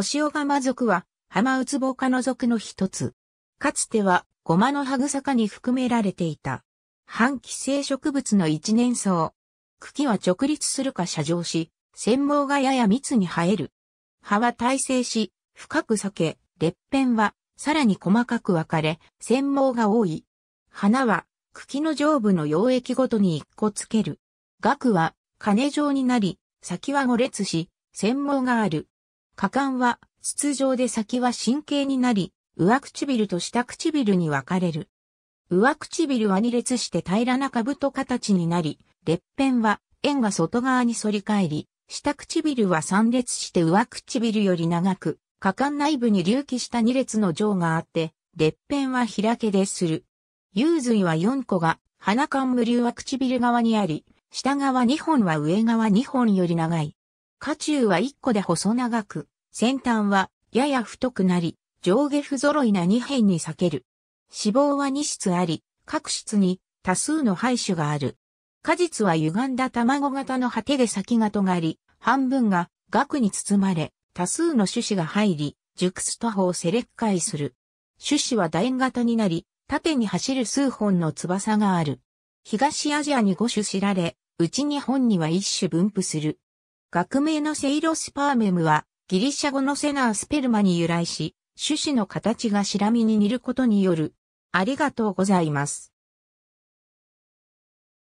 腰ガマ族は、浜ウツボ科の族の一つ。かつては、ゴマのグサ科に含められていた。半寄生植物の一年草。茎は直立するか斜上し、繊毛がやや密に生える。葉は耐性し、深く裂け、裂片は、さらに細かく分かれ、繊毛が多い。花は、茎の上部の溶液ごとに一個つける。額は、金状になり、先は5列し、繊毛がある。下管は筒状で先は神経になり、上唇と下唇に分かれる。上唇は2列して平らな兜形になり、裂片は円が外側に反り返り、下唇は3列して上唇より長く、下管内部に隆起した2列の上があって、裂片は開けでする。幽髄は4個が、鼻間無流は唇側にあり、下側2本は上側2本より長い。下中は1個で細長く、先端はやや太くなり、上下不揃いな二辺に裂ける。脂肪は二質あり、各質に多数の配種がある。果実は歪んだ卵型の果てで先が尖り、半分が額に包まれ、多数の種子が入り、熟す徒歩をセレッカイする。種子は楕円型になり、縦に走る数本の翼がある。東アジアに5種知られ、うち日本には1種分布する。学名のセイロスパーメムは、ギリシャ語のセナースペルマに由来し、種子の形がシラミに似ることによる。ありがとうございます。